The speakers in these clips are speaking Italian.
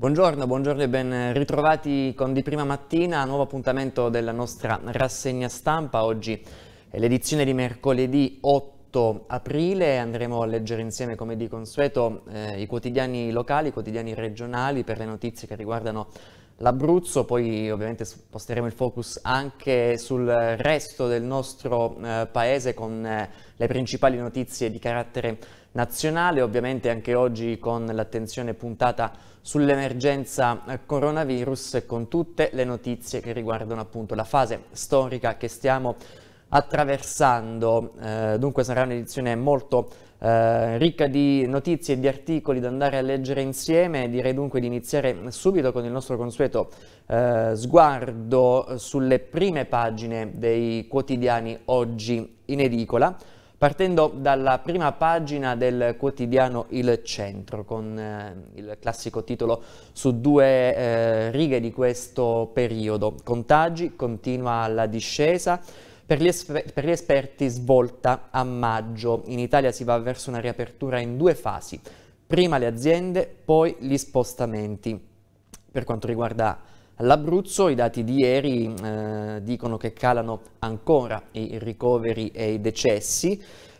Buongiorno, buongiorno e ben ritrovati con di prima mattina, nuovo appuntamento della nostra rassegna stampa. Oggi è l'edizione di mercoledì 8 aprile, andremo a leggere insieme come di consueto eh, i quotidiani locali, i quotidiani regionali per le notizie che riguardano l'Abruzzo, poi ovviamente sposteremo il focus anche sul resto del nostro eh, paese con eh, le principali notizie di carattere nazionale, ovviamente anche oggi con l'attenzione puntata sull'emergenza eh, coronavirus e con tutte le notizie che riguardano appunto la fase storica che stiamo attraversando. Eh, dunque sarà un'edizione molto eh, ricca di notizie e di articoli da andare a leggere insieme. Direi dunque di iniziare subito con il nostro consueto eh, sguardo sulle prime pagine dei quotidiani oggi in edicola. Partendo dalla prima pagina del quotidiano Il Centro, con eh, il classico titolo su due eh, righe di questo periodo. Contagi, continua la discesa, per gli, esper- per gli, esperti svolta a maggio. In Italia si va verso una riapertura in due fasi, prima le aziende, poi gli spostamenti. Per quanto riguarda l'Abruzzo, i dati di ieri eh, dicono che calano ancora i ricoveri e i decessi,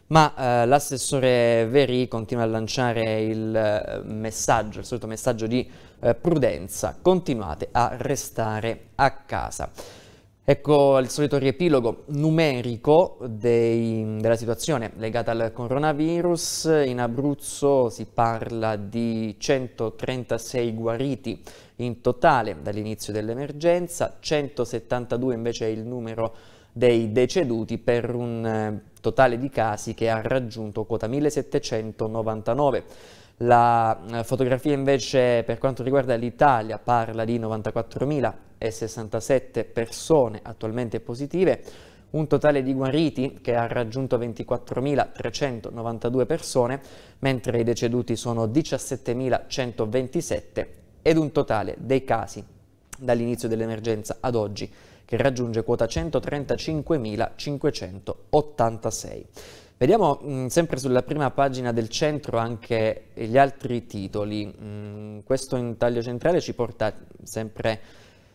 ma eh, l'assessore Veri continua a lanciare il eh, messaggio, il solito messaggio di eh, prudenza, continuate a restare a casa. Ecco il solito riepilogo numerico dei, della situazione legata al coronavirus. In Abruzzo si parla di 136 guariti in totale dall'inizio dell'emergenza, 172 invece è il numero dei deceduti per un eh, totale di casi che ha raggiunto quota 1799. La eh, fotografia invece per quanto riguarda l'Italia parla di 94.067 persone attualmente positive, un totale di guariti che ha raggiunto 24.392 persone, mentre i deceduti sono 17.127 ed un totale dei casi dall'inizio dell'emergenza ad oggi che raggiunge quota 135.586. Vediamo mh, mm, sempre sulla prima pagina del centro anche gli altri titoli. Mh, mm, questo intaglio centrale ci porta sempre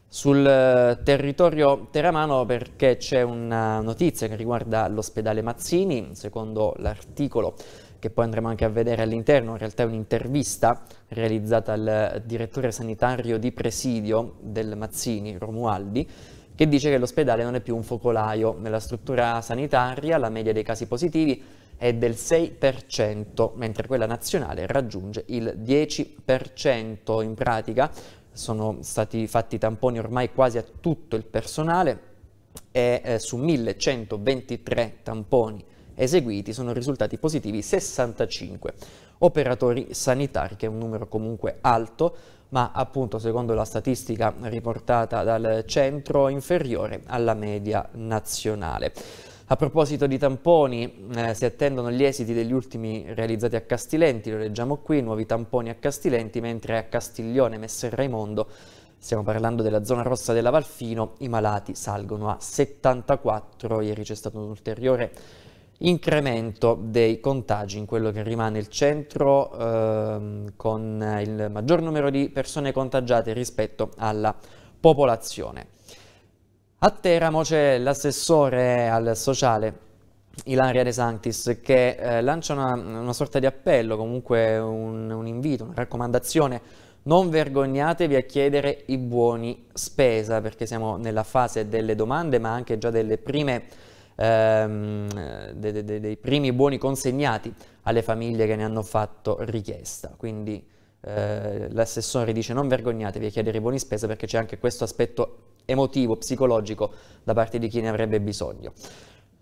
sul eh, territorio teramano perché c'è una notizia che riguarda l'ospedale Mazzini, secondo l'articolo che poi andremo anche a vedere all'interno, in realtà è un'intervista realizzata al direttore sanitario di presidio del Mazzini, Romualdi, che dice che l'ospedale non è più un focolaio. Nella struttura sanitaria la media dei casi positivi è del 6%, mentre quella nazionale raggiunge il 10%. In pratica sono stati fatti tamponi ormai quasi a tutto il personale e eh, su 1123 tamponi eseguiti sono risultati positivi 65 operatori sanitari, che è un numero comunque alto, ma appunto secondo la statistica riportata dal centro inferiore alla media nazionale. A proposito di tamponi, eh, si attendono gli esiti degli ultimi realizzati a Castilenti, lo leggiamo qui, nuovi tamponi a Castilenti, mentre a Castiglione, Messer Raimondo, stiamo parlando della zona rossa della Valfino, i malati salgono a 74, ieri c'è stato un ulteriore incremento dei contagi in quello che rimane il centro ehm, con il maggior numero di persone contagiate rispetto alla popolazione. A Teramo c'è l'assessore al sociale Ilaria De Santis che eh, lancia una, una, sorta di appello, comunque un, un, invito, una raccomandazione. Non vergognatevi a chiedere i buoni spesa perché siamo nella fase delle domande ma anche già delle prime ehm, dei, dei, dei primi buoni consegnati alle famiglie che ne hanno fatto richiesta. Quindi eh, l'assessore dice non vergognatevi a chiedere i buoni spesa perché c'è anche questo aspetto emotivo, psicologico da parte di chi ne avrebbe bisogno.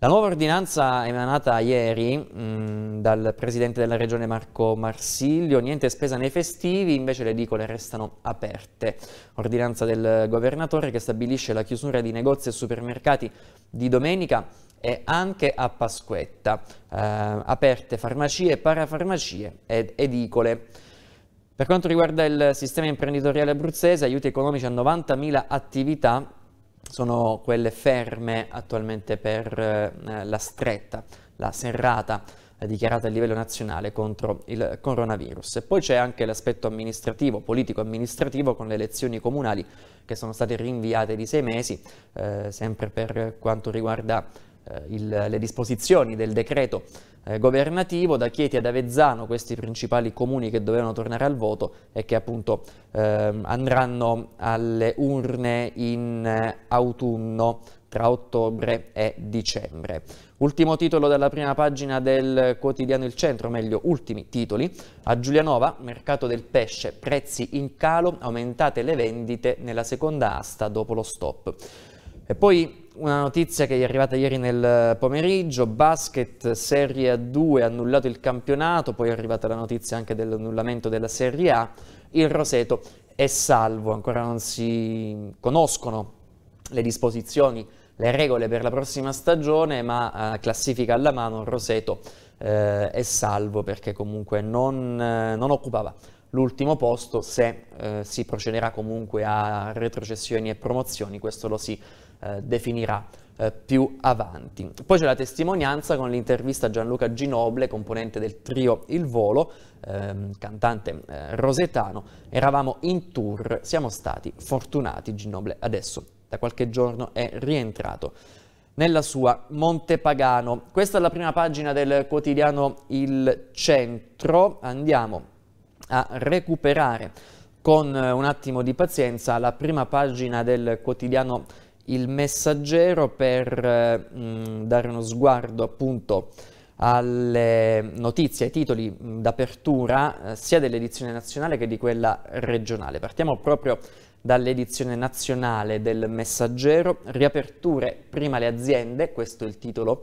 La nuova ordinanza emanata ieri mh, mm, dal presidente della regione Marco Marsiglio, niente spesa nei festivi, invece le edicole restano aperte. Ordinanza del governatore che stabilisce la chiusura di negozi e supermercati di domenica e anche a Pasquetta, eh, aperte farmacie, parafarmacie ed edicole. Per quanto riguarda il sistema imprenditoriale abruzzese, aiuti economici a 90.000 attività sono quelle ferme attualmente per eh, la stretta, la serrata eh, dichiarata a livello nazionale contro il coronavirus. E poi c'è anche l'aspetto amministrativo, politico-amministrativo, con le elezioni comunali che sono state rinviate di sei mesi, eh, sempre per quanto riguarda eh, il, le disposizioni del decreto eh, governativo, da Chieti ad Avezzano, questi principali comuni che dovevano tornare al voto e che appunto eh, andranno alle urne in eh, autunno tra ottobre e dicembre. Ultimo titolo dalla prima pagina del quotidiano Il Centro, meglio ultimi titoli. A Giulianova, mercato del pesce, prezzi in calo, aumentate le vendite nella seconda asta dopo lo stop. E poi una notizia che è arrivata ieri nel eh, pomeriggio, basket Serie A2 annullato il campionato, poi è arrivata la notizia anche dell'annullamento della Serie A, il Roseto è salvo, ancora non si conoscono le disposizioni, le regole per la prossima stagione, ma eh, classifica alla mano il Roseto eh, è salvo perché comunque non, eh, non occupava l'ultimo posto, se eh, si procederà comunque a retrocessioni e promozioni, questo lo si eh, definirà eh, più avanti. Poi c'è la testimonianza con l'intervista a Gianluca Ginoble, componente del trio Il Volo, ehm, cantante eh, rosetano. Eravamo in tour, siamo stati fortunati. Ginoble adesso da qualche giorno è rientrato nella sua Montepagano. Questa è la prima pagina del quotidiano Il Centro. Andiamo a recuperare con eh, un attimo di pazienza la prima pagina del quotidiano Il Messaggero per eh, mm, dare uno sguardo appunto alle notizie, ai titoli mm, d'apertura eh, sia dell'edizione nazionale che di quella regionale. Partiamo proprio dall'edizione nazionale del Messaggero, riaperture prima le aziende, questo è il titolo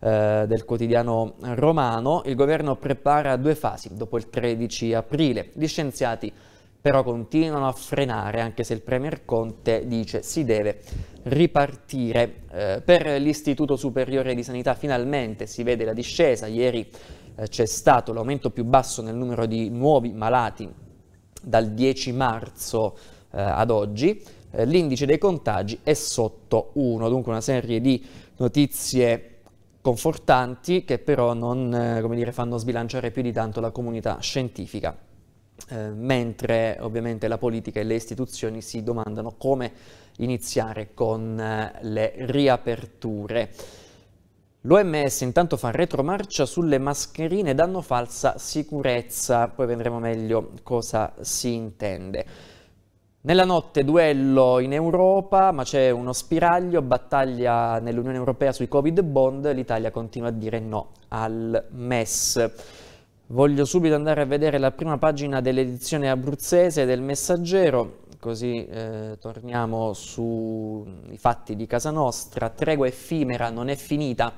eh, del quotidiano romano, il governo prepara due fasi dopo il 13 aprile. Gli scienziati però continuano a frenare anche se il Premier Conte dice si deve ripartire. Eh, per l'Istituto Superiore di Sanità finalmente si vede la discesa, ieri eh, c'è stato l'aumento più basso nel numero di nuovi malati dal 10 marzo eh, ad oggi, eh, l'indice dei contagi è sotto 1, dunque una serie di notizie confortanti che però non eh, come dire, fanno sbilanciare più di tanto la comunità scientifica. Eh, mentre ovviamente la politica e le istituzioni si domandano come iniziare con eh, le riaperture. L'OMS intanto fa retromarcia sulle mascherine danno falsa sicurezza, poi vedremo meglio cosa si intende. Nella notte duello in Europa, ma c'è uno spiraglio, battaglia nell'Unione Europea sui Covid bond, l'Italia continua a dire no al MES. Voglio subito andare a vedere la prima pagina dell'edizione abruzzese del Messaggero, così eh, torniamo sui fatti di casa nostra. Tregua effimera, non è finita.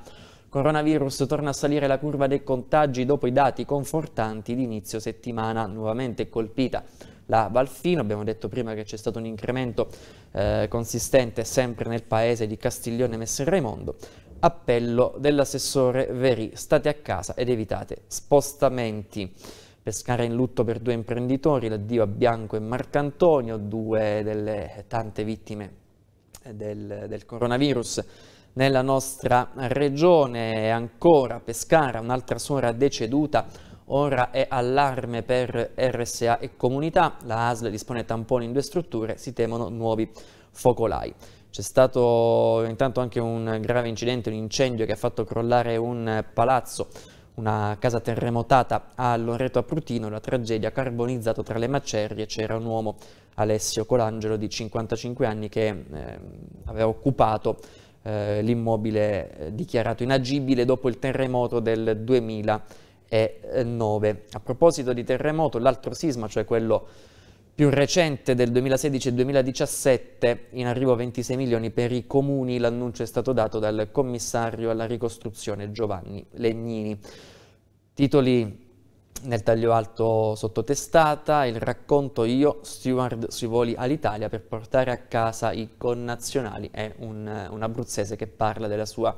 Coronavirus torna a salire la curva dei contagi dopo i dati confortanti di inizio settimana, nuovamente colpita la Valfino, abbiamo detto prima che c'è stato un incremento eh, consistente sempre nel paese di Castiglione Messer Raimondo, appello dell'assessore Veri, state a casa ed evitate spostamenti. Pescara in lutto per due imprenditori, l'addio a Bianco e Marcantonio, due delle tante vittime eh, del, del coronavirus nella nostra regione. e Ancora Pescara, un'altra suora deceduta Ora è allarme per RSA e comunità, la ASL dispone tamponi in due strutture, si temono nuovi focolai. C'è stato intanto anche un grave incidente, un incendio che ha fatto crollare un palazzo, una casa terremotata a Loreto Aprutino, la tragedia ha carbonizzato tra le macerie, c'era un uomo, Alessio Colangelo, di 55 anni, che eh, aveva occupato eh, l'immobile eh, dichiarato inagibile dopo il terremoto del 2000. 2009. Eh, a proposito di terremoto, l'altro sisma, cioè quello più recente del 2016-2017, in arrivo 26 milioni per i comuni, l'annuncio è stato dato dal commissario alla ricostruzione Giovanni Legnini. Titoli nel taglio alto sottotestata, il racconto Io, steward sui voli all'Italia per portare a casa i connazionali, è un, un abruzzese che parla della sua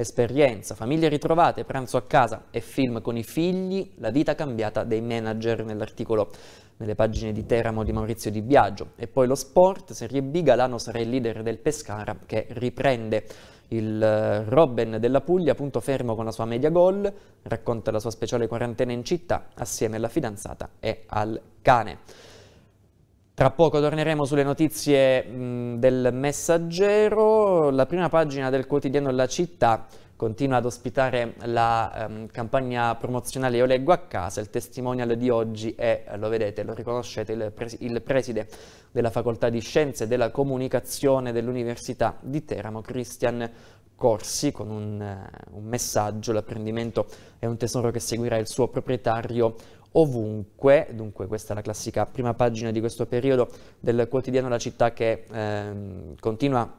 Esperienza, famiglie ritrovate, pranzo a casa e film con i figli, la vita cambiata dei manager nell'articolo nelle pagine di Teramo di Maurizio Di Biagio. E poi lo sport, Serie B, Galano sarà il leader del Pescara che riprende il eh, Robben della Puglia, punto fermo con la sua media gol, racconta la sua speciale quarantena in città assieme alla fidanzata e al cane. Tra poco torneremo sulle notizie mh, del messaggero, la prima pagina del quotidiano La Città continua ad ospitare la um, campagna promozionale Io ecco leggo a casa, il testimonial di oggi è, lo vedete, lo riconoscete, il, pres il preside della Facoltà di Scienze e della Comunicazione dell'Università di Teramo, Christian Corsi, con un, uh, un messaggio, l'apprendimento è un tesoro che seguirà il suo proprietario ovunque, dunque questa è la classica prima pagina di questo periodo del quotidiano La Città che ehm, continua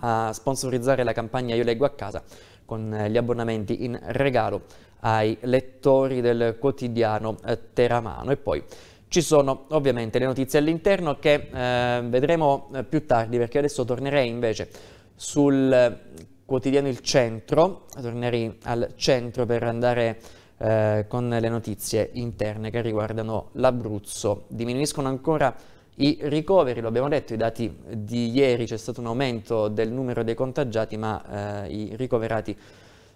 a sponsorizzare la campagna Io leggo a casa con eh, gli abbonamenti in regalo ai lettori del quotidiano eh, Teramano e poi ci sono ovviamente le notizie all'interno che eh, vedremo eh, più tardi perché adesso tornerei invece sul eh, quotidiano Il Centro, tornerei al centro per andare eh, con le notizie interne che riguardano l'Abruzzo. Diminuiscono ancora i ricoveri, lo abbiamo detto, i dati di ieri c'è stato un aumento del numero dei contagiati, ma eh, i ricoverati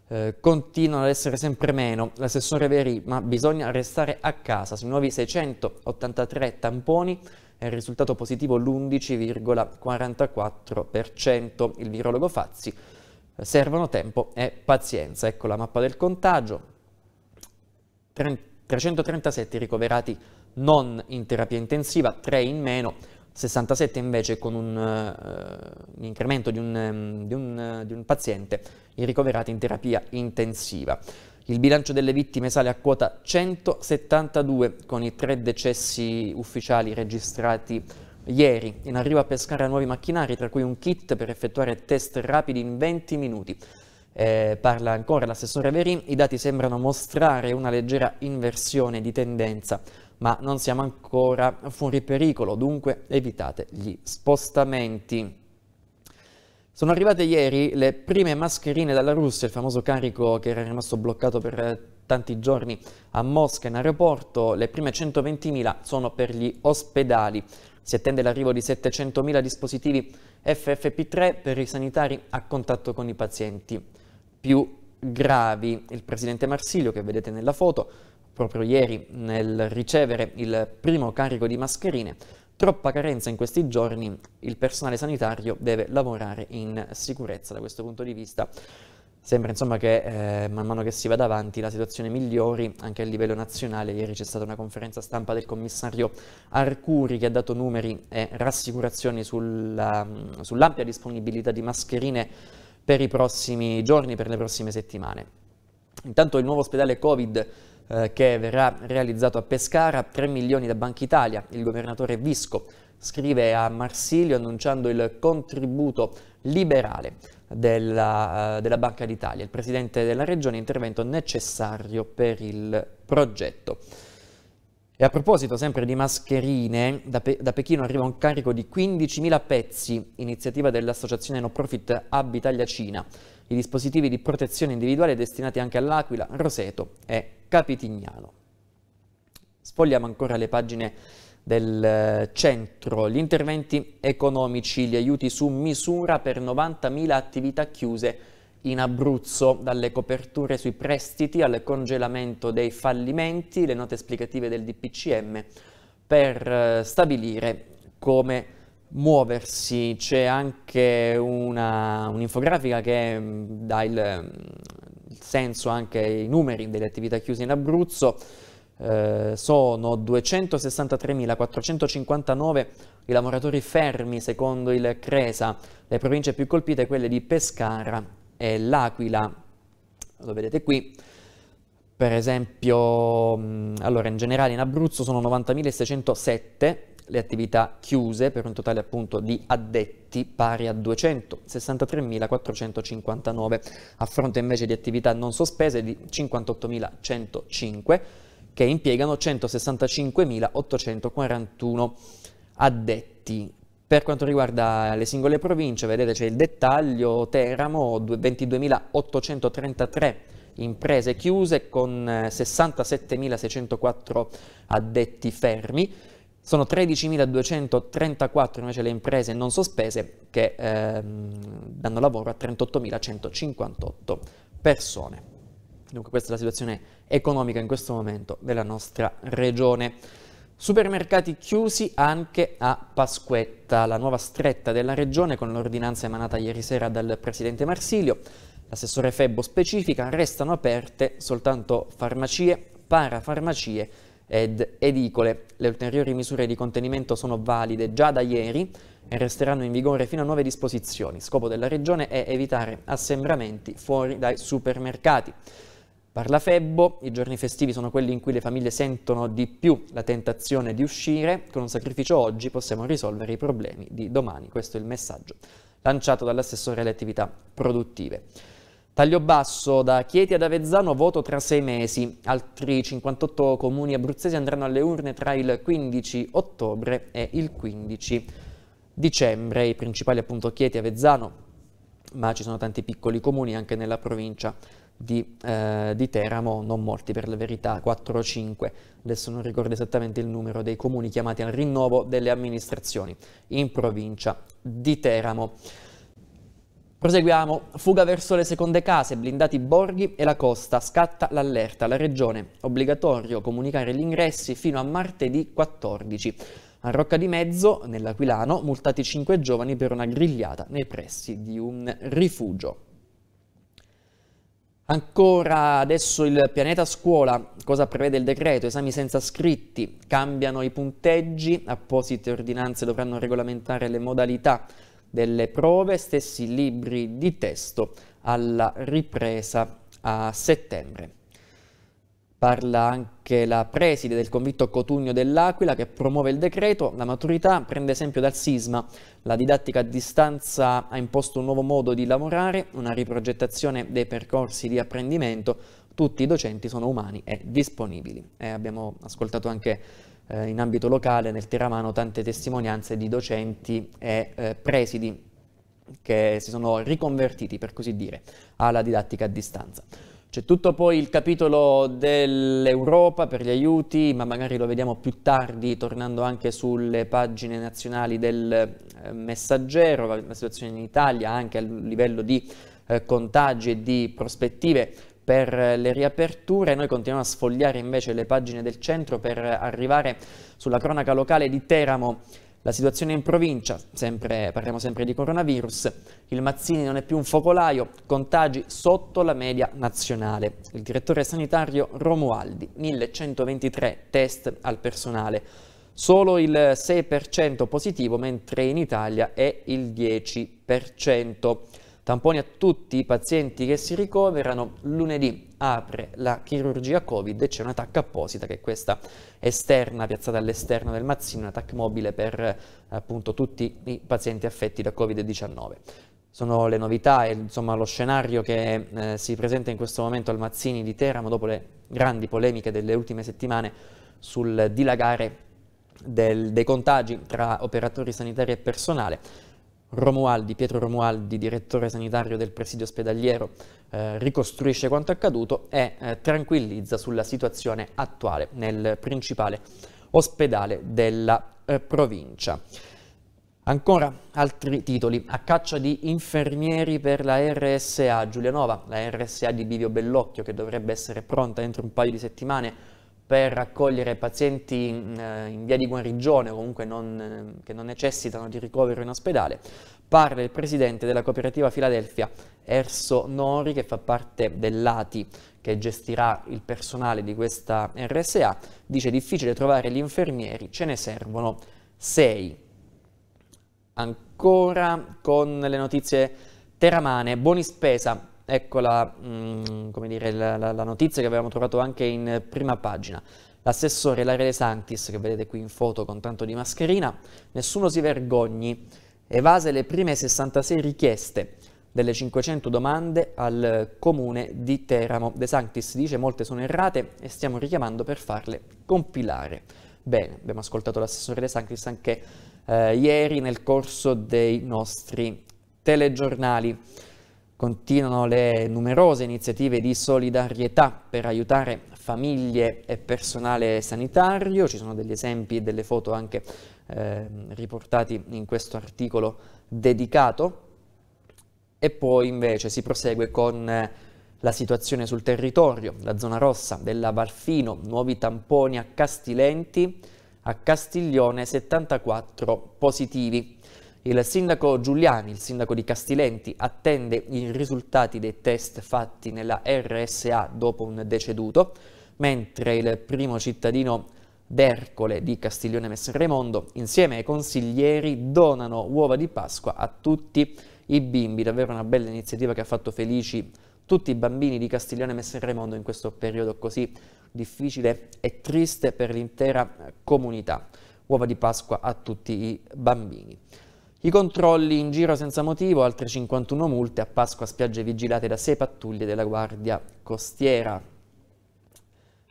eh, continuano ad essere sempre meno. L'assessore Veri, ma bisogna restare a casa. Sui nuovi 683 tamponi è risultato positivo l'11,44%. Il virologo Fazzi eh, servono tempo e pazienza. Ecco la mappa del contagio, 337 ricoverati non in terapia intensiva, 3 in meno, 67 invece con un, uh, un incremento di un, um, di, un, uh, di un paziente ricoverati in terapia intensiva. Il bilancio delle vittime sale a quota 172 con i tre decessi ufficiali registrati ieri. In arrivo a Pescara nuovi macchinari, tra cui un kit per effettuare test rapidi in 20 minuti. Eh, parla ancora l'assessore Verin, i dati sembrano mostrare una leggera inversione di tendenza, ma non siamo ancora fuori pericolo, dunque evitate gli spostamenti. Sono arrivate ieri le prime mascherine dalla Russia, il famoso carico che era rimasto bloccato per tanti giorni a Mosca in aeroporto, le prime 120.000 sono per gli ospedali. Si attende l'arrivo di 700.000 dispositivi FFP3 per i sanitari a contatto con i pazienti più gravi. Il presidente Marsilio, che vedete nella foto, proprio ieri nel ricevere il primo carico di mascherine, troppa carenza in questi giorni, il personale sanitario deve lavorare in sicurezza da questo punto di vista. Sembra insomma che eh, man mano che si vada avanti la situazione migliori anche a livello nazionale. Ieri c'è stata una conferenza stampa del commissario Arcuri che ha dato numeri e rassicurazioni mm, sull'ampia disponibilità di mascherine per i prossimi giorni, per le prossime settimane. Intanto il nuovo ospedale Covid eh, che verrà realizzato a Pescara, 3 milioni da Banca Italia, il governatore Visco scrive a Marsilio annunciando il contributo liberale della, eh, della Banca d'Italia, il presidente della regione, intervento necessario per il progetto. E a proposito sempre di mascherine, da, Pe- da Pechino arriva un carico di 15.000 pezzi, iniziativa dell'associazione no profit Ab Italia Cina. I dispositivi di protezione individuale destinati anche all'Aquila, Roseto e Capitignano. Sfogliamo ancora le pagine del eh, centro, gli interventi economici, gli aiuti su misura per 90.000 attività chiuse in Abruzzo, dalle coperture sui prestiti al congelamento dei fallimenti, le note esplicative del DPCM per eh, stabilire come muoversi. C'è anche un'infografica che mm, dà il, mm, il senso anche ai numeri delle attività chiuse in Abruzzo. Eh, sono 263.459 i lavoratori fermi secondo il Cresa, le province più colpite quelle di Pescara è l'aquila, lo vedete qui, per esempio, mm, allora in generale in Abruzzo sono 90.607 le attività chiuse per un totale appunto di addetti pari a 263.459, a fronte invece di attività non sospese di 58.105 che impiegano 165.841 addetti per quanto riguarda le singole province, vedete c'è il dettaglio Teramo 22.833 imprese chiuse con 67.604 eh, addetti fermi. Sono 13.234 invece le imprese non sospese che eh, danno lavoro a 38.158 persone. Dunque questa è la situazione economica in questo momento della nostra regione. Supermercati chiusi anche a Pasquetta, la nuova stretta della regione con l'ordinanza emanata ieri sera dal presidente Marsilio. L'assessore Febbo specifica restano aperte soltanto farmacie, parafarmacie ed edicole. Le ulteriori misure di contenimento sono valide già da ieri e resteranno in vigore fino a nuove disposizioni. Scopo della regione è evitare assembramenti fuori dai supermercati. Parla Febbo, i giorni festivi sono quelli in cui le famiglie sentono di più la tentazione di uscire, con un sacrificio oggi possiamo risolvere i problemi di domani, questo è il messaggio lanciato dall'assessore alle attività produttive. Taglio basso da Chieti ad Avezzano, voto tra sei mesi. Altri 58 comuni abruzzesi andranno alle urne tra il 15 ottobre e il 15 dicembre. I principali appunto Chieti, e Avezzano, ma ci sono tanti piccoli comuni anche nella provincia di, eh, di, Teramo, non molti per la verità, 4 o 5, adesso non ricordo esattamente il numero dei comuni chiamati al rinnovo delle amministrazioni in provincia di Teramo. Proseguiamo, fuga verso le seconde case, blindati borghi e la costa, scatta l'allerta, la regione, obbligatorio comunicare gli ingressi fino a martedì 14. A Rocca di Mezzo, nell'Aquilano, multati 5 giovani per una grigliata nei pressi di un rifugio. Ancora adesso il pianeta scuola, cosa prevede il decreto? Esami senza scritti, cambiano i punteggi, apposite ordinanze dovranno regolamentare le modalità delle prove, stessi libri di testo alla ripresa a settembre. Parla anche la preside del convitto Cotugno dell'Aquila che promuove il decreto, la maturità prende esempio dal sisma, la didattica a distanza ha imposto un nuovo modo di lavorare, una riprogettazione dei percorsi di apprendimento, tutti i docenti sono umani e disponibili. E abbiamo ascoltato anche eh, in ambito locale nel Teramano tante testimonianze di docenti e eh, presidi che si sono riconvertiti, per così dire, alla didattica a distanza. C'è tutto poi il capitolo dell'Europa per gli aiuti, ma magari lo vediamo più tardi tornando anche sulle pagine nazionali del eh, messaggero, la situazione in Italia anche a livello di eh, contagi e di prospettive per le riaperture. Noi continuiamo a sfogliare invece le pagine del centro per arrivare sulla cronaca locale di Teramo la situazione in provincia, sempre, parliamo sempre di coronavirus, il Mazzini non è più un focolaio, contagi sotto la media nazionale. Il direttore sanitario Romualdi, 1123 test al personale, solo il 6% positivo, mentre in Italia è il 10%. Tamponi a tutti i pazienti che si ricoverano lunedì apre la chirurgia Covid e c'è una TAC apposita che è questa esterna, piazzata all'esterno del mazzino, una TAC mobile per appunto tutti i pazienti affetti da Covid-19 sono le novità e insomma, lo scenario che eh, si presenta in questo momento al Mazzini di Teramo dopo le grandi polemiche delle ultime settimane sul dilagare del, dei contagi tra operatori sanitari e personale. Romualdi, Pietro Romualdi, direttore sanitario del presidio ospedaliero, eh, ricostruisce quanto accaduto e eh, tranquillizza sulla situazione attuale nel principale ospedale della eh, provincia. Ancora altri titoli, a caccia di infermieri per la RSA Giulianova, la RSA di Bivio Bellocchio che dovrebbe essere pronta entro un paio di settimane per accogliere pazienti in, eh, in via di guarigione o comunque non, eh, che non necessitano di ricovero in ospedale, parla il presidente della cooperativa Filadelfia, Erso Nori, che fa parte dell'ATI, che gestirà il personale di questa RSA, dice difficile trovare gli infermieri, ce ne servono sei. Ancora con le notizie teramane, buoni spesa, ecco la, mh, mm, dire, la, la, la notizia che avevamo trovato anche in prima pagina. L'assessore Laria De Santis, che vedete qui in foto con tanto di mascherina, nessuno si vergogni, evase le prime 66 richieste delle 500 domande al comune di Teramo. De Santis dice molte sono errate e stiamo richiamando per farle compilare. Bene, abbiamo ascoltato l'assessore De Santis anche eh, ieri nel corso dei nostri telegiornali. Continuano le numerose iniziative di solidarietà per aiutare famiglie e personale sanitario, ci sono degli esempi e delle foto anche eh, riportati in questo articolo dedicato e poi invece si prosegue con eh, la situazione sul territorio, la zona rossa della Valfino, nuovi tamponi a Castilenti, a Castiglione 74 positivi. Il sindaco Giuliani, il sindaco di Castilenti, attende i risultati dei test fatti nella RSA dopo un deceduto, mentre il primo cittadino d'Ercole di Castiglione Messerremondo, insieme ai consiglieri, donano uova di Pasqua a tutti i bimbi. Davvero una bella iniziativa che ha fatto felici tutti i bambini di Castiglione Messerremondo in questo periodo così difficile e triste per l'intera comunità. Uova di Pasqua a tutti i bambini. I controlli in giro senza motivo, altre 51 multe, a Pasqua a spiagge vigilate da 6 pattuglie della Guardia Costiera.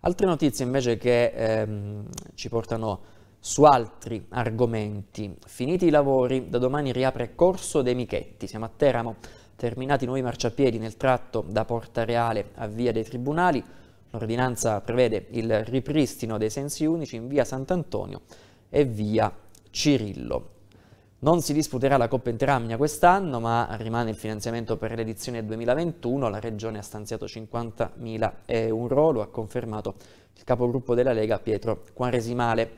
Altre notizie invece che ehm, ci portano su altri argomenti. Finiti i lavori, da domani riapre Corso dei Michetti. Siamo a Teramo, terminati i nuovi marciapiedi nel tratto da Porta Reale a Via dei Tribunali. L'ordinanza prevede il ripristino dei sensi unici in Via Sant'Antonio e Via Cirillo. Non si disputerà la Coppa Interamnia quest'anno, ma rimane il finanziamento per l'edizione 2021. La Regione ha stanziato 50.000 euro, lo ha confermato il capogruppo della Lega Pietro Quaresimale.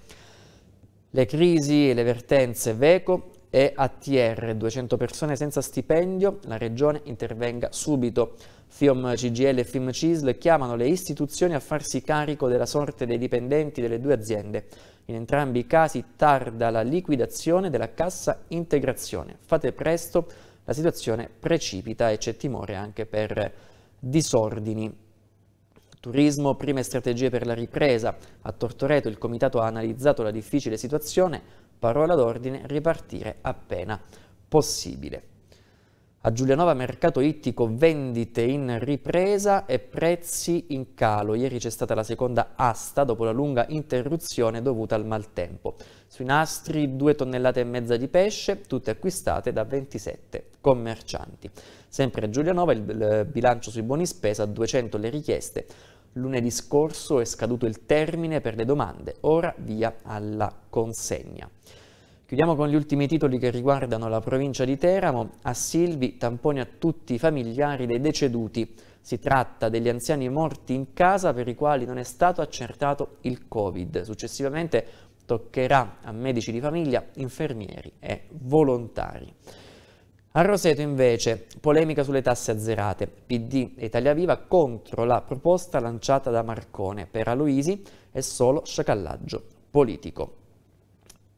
Le crisi e le vertenze Veco e ATR, 200 persone senza stipendio, la Regione intervenga subito. FIOM CGL e FIOM CISL chiamano le istituzioni a farsi carico della sorte dei dipendenti delle due aziende. In entrambi i casi tarda la liquidazione della cassa integrazione. Fate presto, la situazione precipita e c'è timore anche per disordini. Turismo, prime strategie per la ripresa. A Tortoreto il comitato ha analizzato la difficile situazione, parola d'ordine ripartire appena possibile. A Giulianova mercato ittico vendite in ripresa e prezzi in calo. Ieri c'è stata la seconda asta dopo la lunga interruzione dovuta al maltempo. Sui nastri due tonnellate e mezza di pesce, tutte acquistate da 27 commercianti. Sempre a Giulianova il bilancio sui buoni spesa, 200 le richieste. Lunedì scorso è scaduto il termine per le domande, ora via alla consegna. Chiudiamo con gli ultimi titoli che riguardano la provincia di Teramo. A Silvi tamponi a tutti i familiari dei deceduti. Si tratta degli anziani morti in casa per i quali non è stato accertato il Covid. Successivamente toccherà a medici di famiglia, infermieri e volontari. A Roseto invece, polemica sulle tasse azzerate, PD e Italia Viva contro la proposta lanciata da Marcone per Aloisi è solo sciacallaggio politico.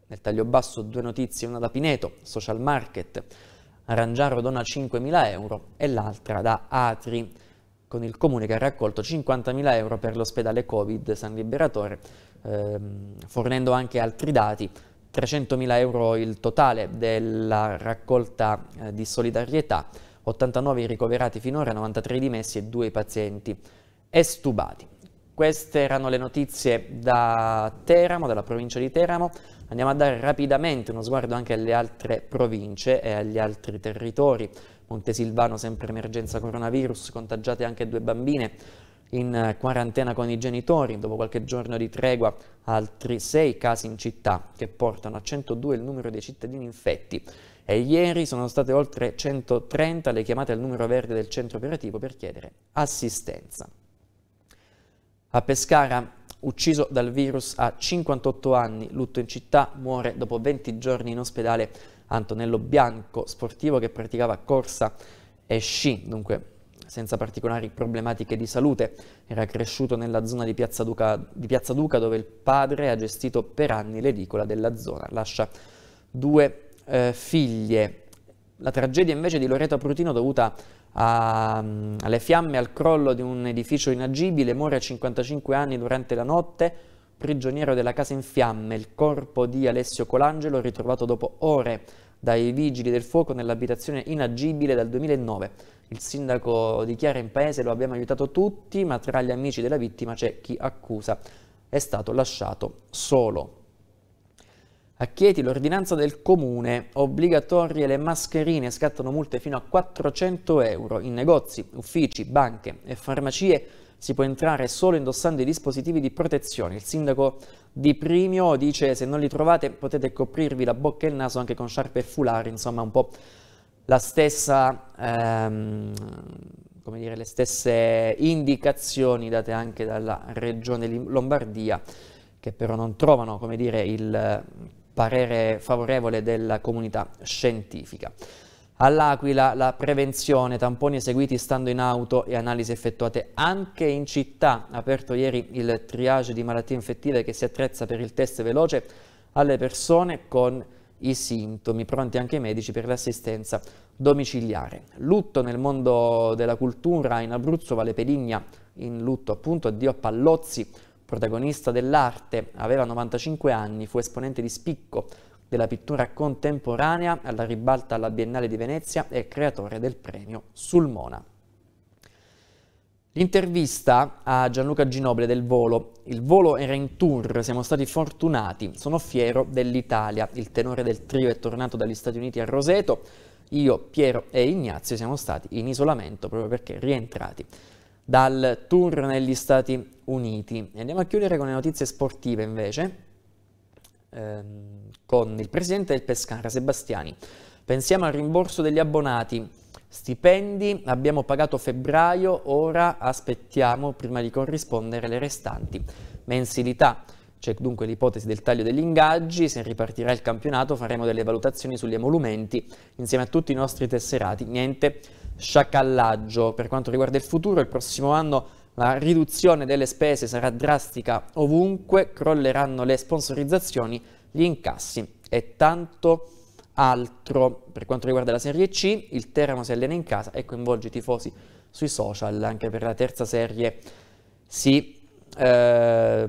Nel taglio basso due notizie, una da Pineto, Social Market, Arangiaro dona 5.000 euro e l'altra da Atri, con il comune che ha raccolto 50.000 euro per l'ospedale Covid San Liberatore, ehm, fornendo anche altri dati, 300.000 euro il totale della raccolta eh, di solidarietà, 89 ricoverati finora, 93 dimessi e 2 pazienti estubati. Queste erano le notizie da Teramo, dalla provincia di Teramo. Andiamo a dare rapidamente uno sguardo anche alle altre province e agli altri territori. Montesilvano, sempre emergenza coronavirus, contagiate anche due bambine in quarantena con i genitori. Dopo qualche giorno di tregua, altri sei casi in città che portano a 102 il numero dei cittadini infetti. E ieri sono state oltre 130 le chiamate al numero verde del centro operativo per chiedere assistenza. A Pescara, ucciso dal virus a 58 anni, lutto in città, muore dopo 20 giorni in ospedale Antonello Bianco, sportivo che praticava corsa e sci, dunque senza particolari problematiche di salute. Era cresciuto nella zona di Piazza Duca, di Piazza Duca dove il padre ha gestito per anni l'edicola della zona. Lascia due eh, figlie. La tragedia invece di Loreto Prutino dovuta a, mm, alle fiamme al crollo di un edificio inagibile, muore a 55 anni durante la notte, prigioniero della casa in fiamme, il corpo di Alessio Colangelo ritrovato dopo ore dai vigili del fuoco nell'abitazione inagibile dal 2009. Il sindaco dichiara in paese lo abbiamo aiutato tutti, ma tra gli amici della vittima c'è chi accusa è stato lasciato solo. A Chieti l'ordinanza del comune, obbligatorie le mascherine, scattano multe fino a 400 euro. In negozi, uffici, banche e farmacie si può entrare solo indossando i dispositivi di protezione. Il sindaco di Primio dice se non li trovate potete coprirvi la bocca e il naso anche con sciarpe e fulari, insomma un po' la stessa, ehm, come dire, le stesse indicazioni date anche dalla regione Lombardia che però non trovano come dire, il parere favorevole della comunità scientifica. All'Aquila la prevenzione, tamponi eseguiti stando in auto e analisi effettuate anche in città. Aperto ieri il triage di malattie infettive che si attrezza per il test veloce alle persone con i sintomi, pronti anche i medici per l'assistenza domiciliare. Lutto nel mondo della cultura in Abruzzo, Valle Pedigna in lutto appunto, addio a Pallozzi, protagonista dell'arte, aveva 95 anni, fu esponente di spicco della pittura contemporanea alla ribalta alla Biennale di Venezia e creatore del premio Sulmona. L'intervista a Gianluca Ginobile del volo. Il volo era in tour, siamo stati fortunati, sono fiero dell'Italia. Il tenore del trio è tornato dagli Stati Uniti a Roseto. Io, Piero e Ignazio siamo stati in isolamento proprio perché rientrati dal tour negli Stati Uniti. Andiamo a chiudere con le notizie sportive invece, ehm, con il presidente del Pescara, Sebastiani. Pensiamo al rimborso degli abbonati, stipendi, abbiamo pagato febbraio, ora aspettiamo prima di corrispondere le restanti. Mensilità, c'è dunque l'ipotesi del taglio degli ingaggi, se ripartirà il campionato faremo delle valutazioni sugli emolumenti insieme a tutti i nostri tesserati, niente sciacallaggio. Per quanto riguarda il futuro, il prossimo anno la riduzione delle spese sarà drastica ovunque, crolleranno le sponsorizzazioni, gli incassi e tanto altro. Per quanto riguarda la Serie C, il Teramo si allena in casa e coinvolge i tifosi sui social, anche per la terza serie si eh,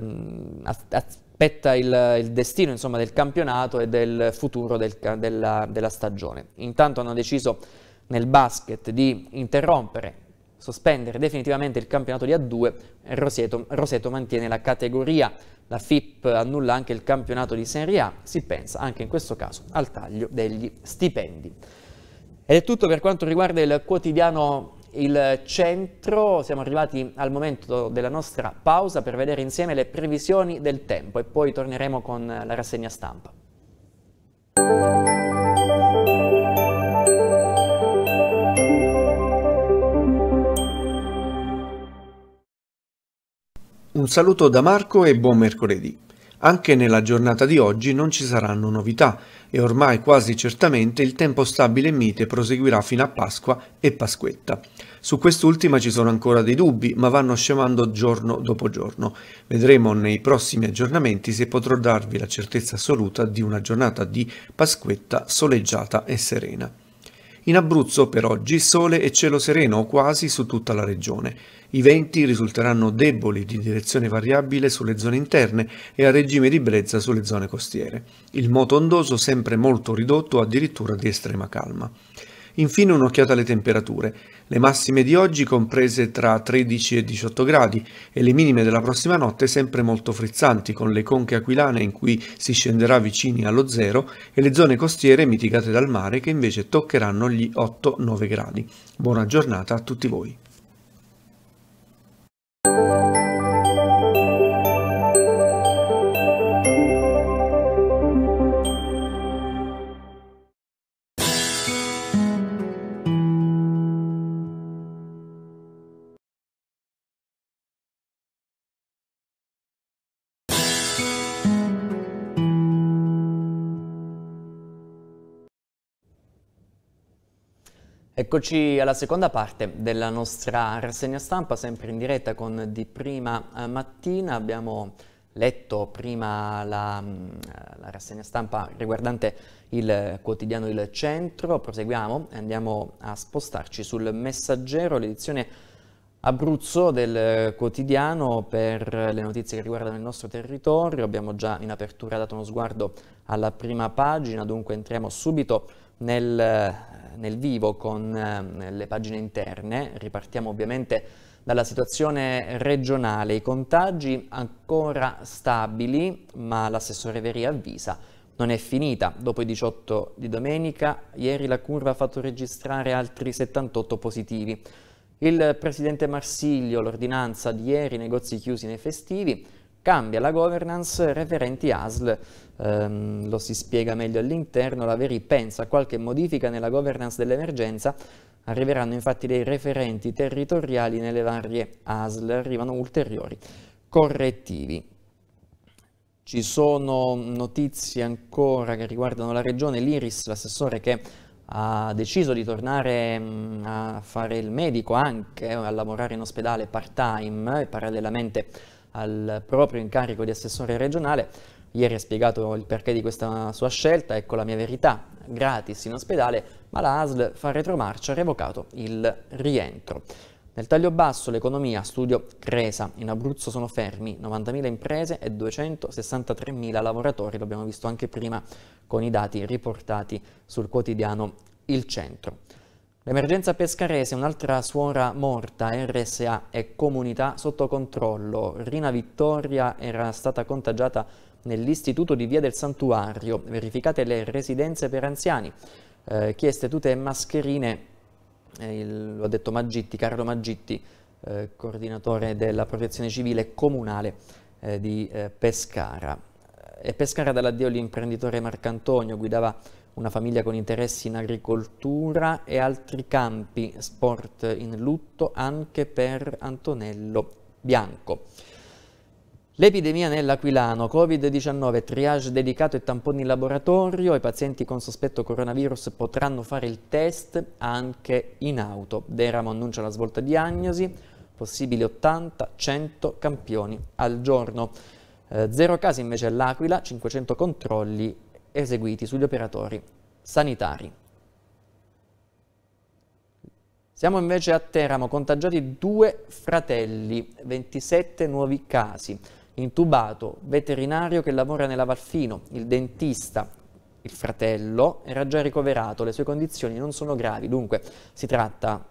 aspetta il, il destino insomma, del campionato e del futuro del, della, della stagione. Intanto hanno deciso nel basket di interrompere, sospendere definitivamente il campionato di A2, Roseto, Roseto mantiene la categoria, la FIP annulla anche il campionato di Serie A, si pensa anche in questo caso al taglio degli stipendi. Ed è tutto per quanto riguarda il quotidiano il centro, siamo arrivati al momento della nostra pausa per vedere insieme le previsioni del tempo e poi torneremo con la rassegna stampa. Música Un saluto da Marco e buon mercoledì. Anche nella giornata di oggi non ci saranno novità e ormai quasi certamente il tempo stabile e mite proseguirà fino a Pasqua e Pasquetta. Su quest'ultima ci sono ancora dei dubbi, ma vanno scemando giorno dopo giorno. Vedremo nei prossimi aggiornamenti se potrò darvi la certezza assoluta di una giornata di Pasquetta soleggiata e serena. In Abruzzo per oggi sole e cielo sereno quasi su tutta la regione. I venti risulteranno deboli di direzione variabile sulle zone interne e a regime di brezza sulle zone costiere. Il moto ondoso sempre molto ridotto, addirittura di estrema calma. Infine un'occhiata alle temperature. Le massime di oggi comprese tra 13 e 18 gradi e le minime della prossima notte sempre molto frizzanti, con le conche aquilane in cui si scenderà vicini allo zero e le zone costiere mitigate dal mare che invece toccheranno gli 8-9 gradi. Buona giornata a tutti voi. Eccoci alla seconda parte della nostra rassegna stampa, sempre in diretta con di prima eh, mattina. Abbiamo letto prima la, mm, la rassegna stampa riguardante il quotidiano Il Centro. Proseguiamo e andiamo a spostarci sul Messaggero, l'edizione Abruzzo del quotidiano per le notizie che riguardano il nostro territorio. Abbiamo già in apertura dato uno sguardo alla prima pagina, dunque entriamo subito nel, nel vivo con ehm, le pagine interne, ripartiamo ovviamente dalla situazione regionale, i contagi ancora stabili, ma l'assessore Veri avvisa non è finita. Dopo i 18 di domenica, ieri la curva ha fatto registrare altri 78 positivi. Il presidente Marsiglio, l'ordinanza di ieri, negozi chiusi nei festivi, cambia la governance referenti ASL, ehm, lo si spiega meglio all'interno, la Veri pensa a qualche modifica nella governance dell'emergenza, arriveranno infatti dei referenti territoriali nelle varie ASL, arrivano ulteriori correttivi. Ci sono notizie ancora che riguardano la regione, l'Iris, l'assessore che ha deciso di tornare mm, a fare il medico anche, a lavorare in ospedale part time e eh, parallelamente al proprio incarico di assessore regionale. Ieri ha spiegato il perché di questa sua scelta, ecco la mia verità, gratis in ospedale, ma la ASL fa retromarcia, ha revocato il rientro. Nel taglio basso l'economia, studio Cresa, in Abruzzo sono fermi 90.000 imprese e 263.000 lavoratori, l'abbiamo visto anche prima con i dati riportati sul quotidiano Il Centro. L'emergenza pescarese, un'altra suora morta, RSA e comunità sotto controllo. Rina Vittoria era stata contagiata nell'istituto di Via del Santuario, verificate le residenze per anziani, eh, chieste tutte mascherine, eh, il, lo ha detto Magitti, Carlo Maggitti, eh, coordinatore della protezione civile comunale eh, di eh, Pescara. E Pescara dall'addio l'imprenditore Marcantonio guidava una famiglia con interessi in agricoltura e altri campi, sport in lutto anche per Antonello Bianco. L'epidemia nell'Aquilano, Covid-19, triage dedicato e tamponi in laboratorio, i pazienti con sospetto coronavirus potranno fare il test anche in auto. Deramo annuncia la svolta diagnosi, possibili 80-100 campioni al giorno. Eh, zero casi invece all'Aquila, 500 controlli eseguiti sugli operatori sanitari. Siamo invece a Teramo, contagiati due fratelli, 27 nuovi casi, intubato, veterinario che lavora nella Valfino, il dentista, il fratello, era già ricoverato, le sue condizioni non sono gravi, dunque si tratta,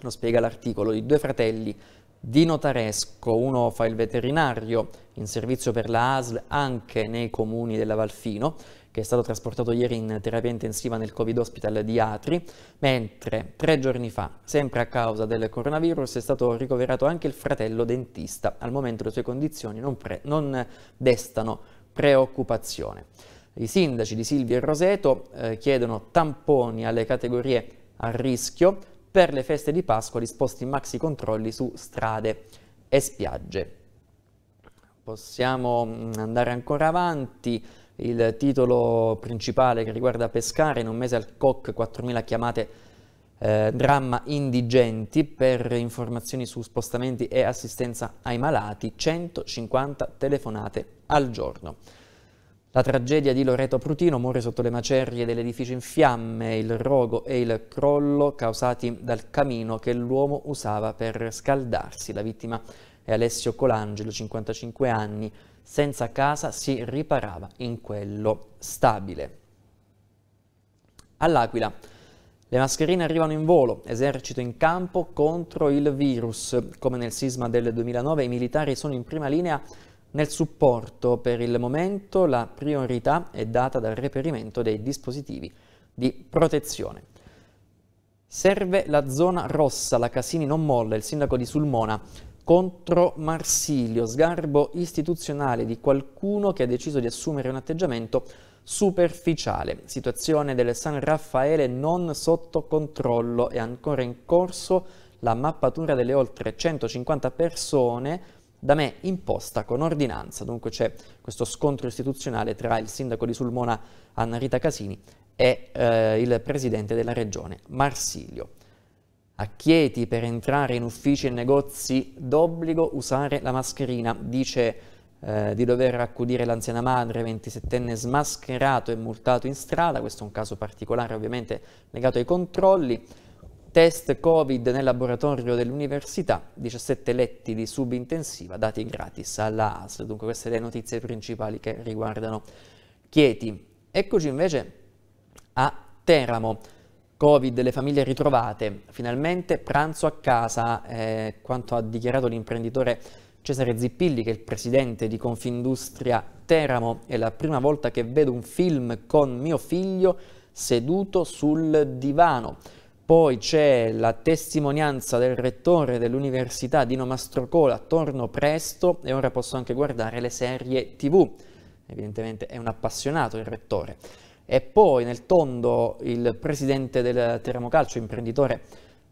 lo spiega l'articolo, di due fratelli Dino Taresco, uno fa il veterinario in servizio per la ASL anche nei comuni della Valfino, che è stato trasportato ieri in terapia intensiva nel Covid Hospital di Atri, mentre tre giorni fa, sempre a causa del coronavirus, è stato ricoverato anche il fratello dentista. Al momento le sue condizioni non, pre- non destano preoccupazione. I sindaci di Silvia e Roseto eh, chiedono tamponi alle categorie a rischio per le feste di Pasqua disposti in maxi controlli su strade e spiagge. Possiamo mm, andare ancora avanti il titolo principale che riguarda Pescara, in un mese al COC 4.000 chiamate eh, dramma indigenti per informazioni su spostamenti e assistenza ai malati, 150 telefonate al giorno. La tragedia di Loreto Prutino muore sotto le macerie dell'edificio in fiamme, il rogo e il crollo causati dal camino che l'uomo usava per scaldarsi. La vittima è Alessio Colangelo, 55 anni, senza casa si riparava in quello stabile. All'Aquila le mascherine arrivano in volo, esercito in campo contro il virus. Come nel sisma del 2009 i militari sono in prima linea nel supporto. Per il momento la priorità è data dal reperimento dei dispositivi di protezione. Serve la zona rossa, la Casini non molla, il sindaco di Sulmona contro Marsilio, sgarbo istituzionale di qualcuno che ha deciso di assumere un atteggiamento superficiale. Situazione del San Raffaele non sotto controllo è ancora in corso la mappatura delle oltre 150 persone da me imposta con ordinanza. Dunque c'è questo scontro istituzionale tra il sindaco di Sulmona Annarita Casini e eh, il presidente della regione Marsilio. A Chieti per entrare in uffici e negozi d'obbligo usare la mascherina, dice eh, di dover accudire l'anziana madre 27enne smascherato e multato in strada, questo è un caso particolare ovviamente legato ai controlli, test Covid nel laboratorio dell'università, 17 letti di subintensiva dati gratis alla ASL, dunque queste le notizie principali che riguardano Chieti. Eccoci invece a Teramo. Covid, le famiglie ritrovate, finalmente pranzo a casa, eh, quanto ha dichiarato l'imprenditore Cesare Zippilli, che è il presidente di Confindustria Teramo, è la prima volta che vedo un film con mio figlio seduto sul divano. Poi c'è la testimonianza del rettore dell'Università Dino Mastrocola, torno presto e ora posso anche guardare le serie tv. Evidentemente è un appassionato il rettore e poi nel tondo il presidente del Terremocalcio, imprenditore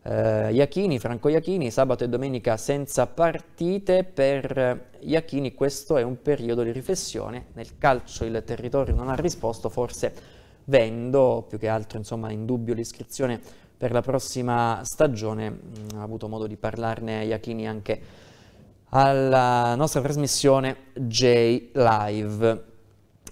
eh, Iachini, Franco Iachini, sabato e domenica senza partite. Per eh, Iachini questo è un periodo di riflessione, nel calcio il territorio non ha risposto, forse vendo più che altro insomma in dubbio l'iscrizione per la prossima stagione, mm, ha avuto modo di parlarne Iachini anche alla nostra trasmissione J Live.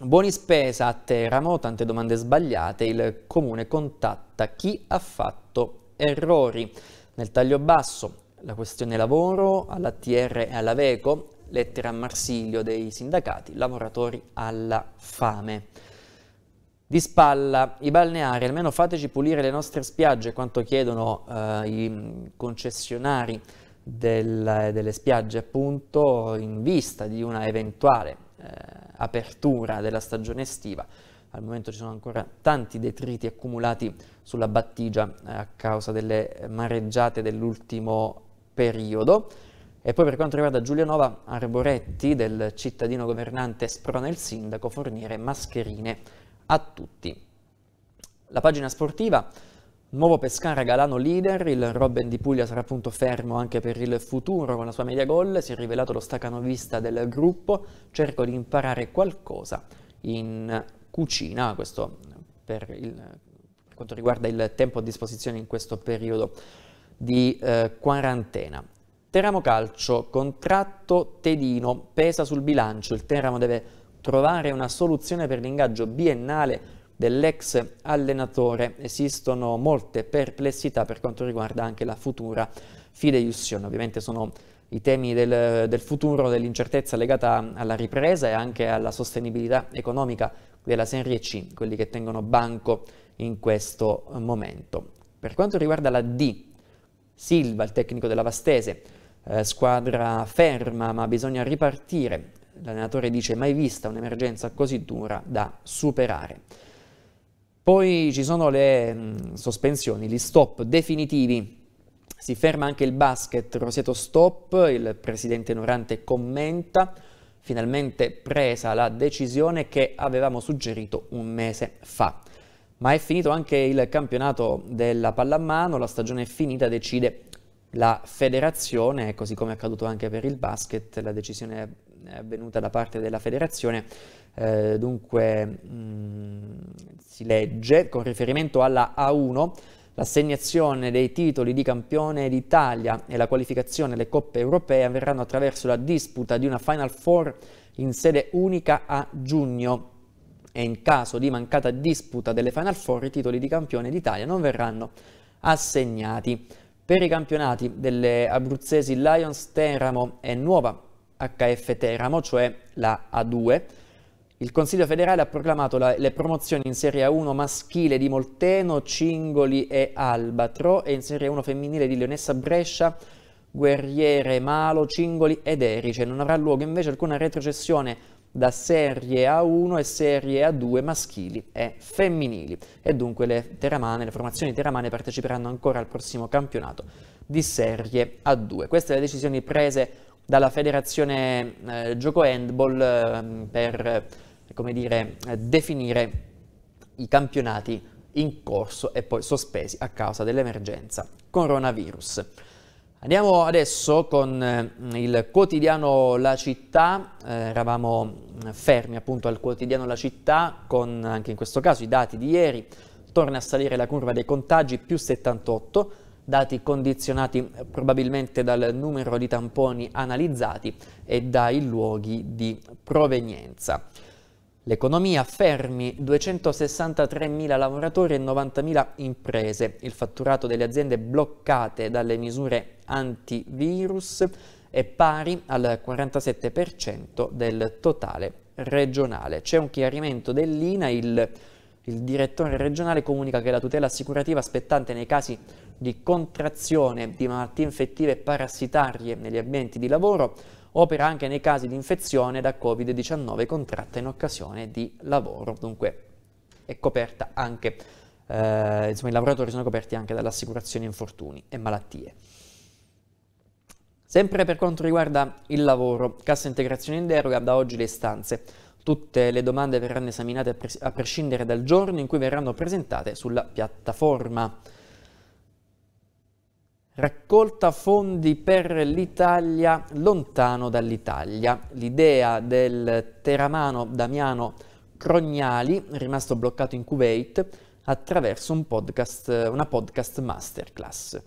Buoni spesa a Teramo, tante domande sbagliate, il comune contatta chi ha fatto errori. Nel taglio basso la questione lavoro, all'ATR e alla VECO, lettera a Marsilio dei sindacati, lavoratori alla fame. Di spalla i balneari, almeno fateci pulire le nostre spiagge, quanto chiedono eh, i concessionari del, delle spiagge appunto in vista di una eventuale eh, apertura della stagione estiva. Al momento ci sono ancora tanti detriti accumulati sulla battigia eh, a causa delle mareggiate dell'ultimo periodo. E poi per quanto riguarda Giulianova, Arboretti del cittadino governante sprona il sindaco fornire mascherine a tutti. La pagina sportiva Nuovo Pescara Galano leader, il Robben di Puglia sarà appunto fermo anche per il futuro con la sua media gol, si è rivelato lo stacanovista del gruppo, cerco di imparare qualcosa in cucina, questo per, il, per quanto riguarda il tempo a disposizione in questo periodo di eh, quarantena. Teramo Calcio, contratto Tedino, pesa sul bilancio, il Teramo deve trovare una soluzione per l'ingaggio biennale dell'ex allenatore. Esistono molte perplessità per quanto riguarda anche la futura fideiussione. Ovviamente sono i temi del, del futuro, dell'incertezza legata alla ripresa e anche alla sostenibilità economica della Serie C, quelli che tengono banco in questo momento. Per quanto riguarda la D, Silva, il tecnico della Vastese, eh, squadra ferma ma bisogna ripartire. L'allenatore dice mai vista un'emergenza così dura da superare. Poi ci sono le mh, mm, sospensioni, gli stop definitivi. Si ferma anche il basket, Roseto stop, il presidente Norante commenta, finalmente presa la decisione che avevamo suggerito un mese fa. Ma è finito anche il campionato della pallamano, la stagione è finita, decide la federazione, così come è accaduto anche per il basket, la decisione venuta da parte della federazione. Eh, dunque mh, mm, si legge con riferimento alla A1 L'assegnazione dei titoli di campione d'Italia e la qualificazione alle coppe europee avverranno attraverso la disputa di una Final Four in sede unica a giugno e in caso di mancata disputa delle Final Four i titoli di campione d'Italia non verranno assegnati. Per i campionati delle abruzzesi Lions Teramo e Nuova HF Teramo, cioè la A2, il Consiglio federale ha proclamato la, le promozioni in Serie A1 maschile di Molteno, Cingoli e Albatro e in Serie A1 femminile di Leonessa Brescia, Guerriere, Malo, Cingoli ed Erice. Non avrà luogo invece alcuna retrocessione da Serie A1 e Serie A2 maschili e femminili e dunque le, teramane, le formazioni teramane parteciperanno ancora al prossimo campionato di Serie A2. Queste le decisioni prese dalla federazione eh, gioco handball ehm, per eh, dire, eh, definire i campionati in corso e poi sospesi a causa dell'emergenza coronavirus. Andiamo adesso con eh, il quotidiano La Città, eh, eravamo mm, fermi appunto al quotidiano La Città con anche in questo caso i dati di ieri, torna a salire la curva dei contagi più 78, dati condizionati eh, probabilmente dal numero di tamponi analizzati e dai luoghi di provenienza. L'economia fermi 263.000 lavoratori e 90.000 imprese, il fatturato delle aziende bloccate dalle misure antivirus è pari al 47% del totale regionale. C'è un chiarimento dell'INA, il, il direttore regionale comunica che la tutela assicurativa spettante nei casi di contrazione di malattie infettive parassitarie negli ambienti di lavoro, opera anche nei casi di infezione da Covid-19 contratta in occasione di lavoro. Dunque è coperta anche, eh, insomma i lavoratori sono coperti anche dall'assicurazione infortuni e malattie. Sempre per quanto riguarda il lavoro, Cassa Integrazione in deroga da oggi le istanze. Tutte le domande verranno esaminate a, pres- a prescindere dal giorno in cui verranno presentate sulla piattaforma. Raccolta fondi per l'Italia lontano dall'Italia. L'idea del teramano Damiano Crognali, rimasto bloccato in Kuwait, attraverso un podcast, una podcast masterclass.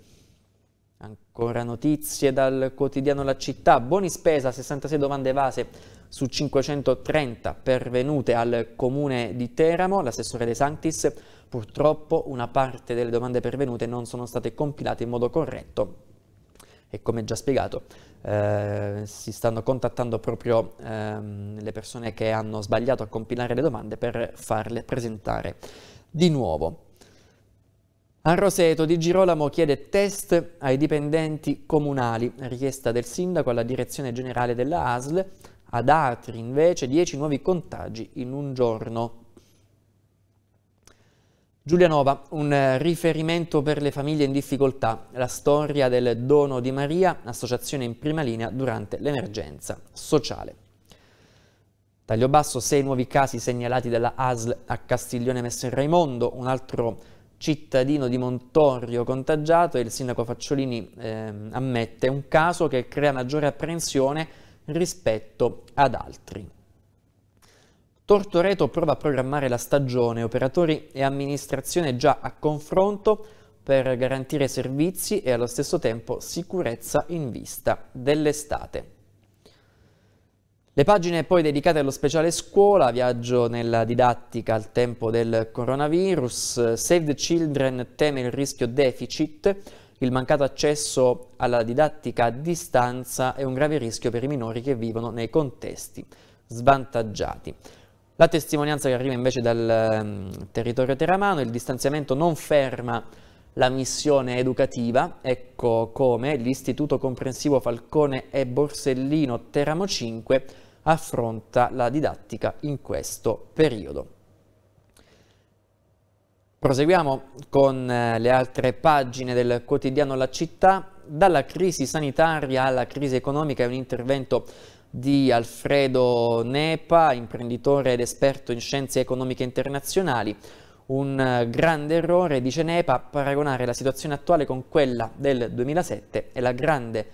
Ancora notizie dal quotidiano La Città. Buoni spesa, 66 domande evase su 530 pervenute al comune di Teramo. L'assessore De Sanctis, purtroppo una parte delle domande pervenute non sono state compilate in modo corretto e come già spiegato eh, si stanno contattando proprio ehm, le persone che hanno sbagliato a compilare le domande per farle presentare di nuovo. A Roseto Di Girolamo chiede test ai dipendenti comunali, richiesta del sindaco alla direzione generale della ASL, ad Atri invece 10 nuovi contagi in un giorno. Giulianova, un eh, riferimento per le famiglie in difficoltà, la storia del dono di Maria, associazione in prima linea durante l'emergenza sociale. Taglio basso, 6 nuovi casi segnalati dalla ASL a Castiglione Messer Raimondo, un altro cittadino di Montorio contagiato e il sindaco Facciolini eh, ammette un caso che crea maggiore apprensione rispetto ad altri. Tortoreto prova a programmare la stagione, operatori e amministrazione già a confronto per garantire servizi e allo stesso tempo sicurezza in vista dell'estate. Le pagine poi dedicate allo speciale scuola, viaggio nella didattica al tempo del coronavirus, Save the Children teme il rischio deficit, il mancato accesso alla didattica a distanza è un grave rischio per i minori che vivono nei contesti svantaggiati. La testimonianza che arriva invece dal um, territorio teramano, il distanziamento non ferma la missione educativa, ecco come l'Istituto Comprensivo Falcone e Borsellino Teramo 5 affronta la didattica in questo periodo. Proseguiamo con eh, le altre pagine del quotidiano La città. Dalla crisi sanitaria alla crisi economica è un intervento di Alfredo Nepa, imprenditore ed esperto in scienze economiche internazionali. Un eh, grande errore, dice Nepa, paragonare la situazione attuale con quella del 2007 e la grande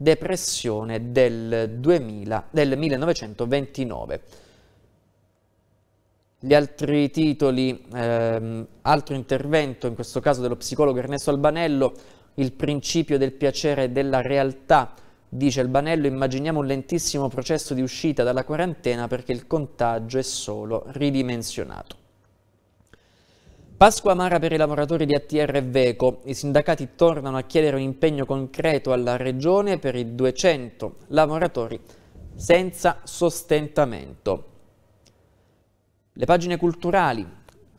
depressione del, 2000, del 1929. Gli altri titoli, ehm, altro intervento, in questo caso dello psicologo Ernesto Albanello, il principio del piacere e della realtà, dice Albanello, immaginiamo un lentissimo processo di uscita dalla quarantena perché il contagio è solo ridimensionato. Pasqua amara per i lavoratori di ATR e Veco. I sindacati tornano a chiedere un impegno concreto alla Regione per i 200 lavoratori senza sostentamento. Le pagine culturali,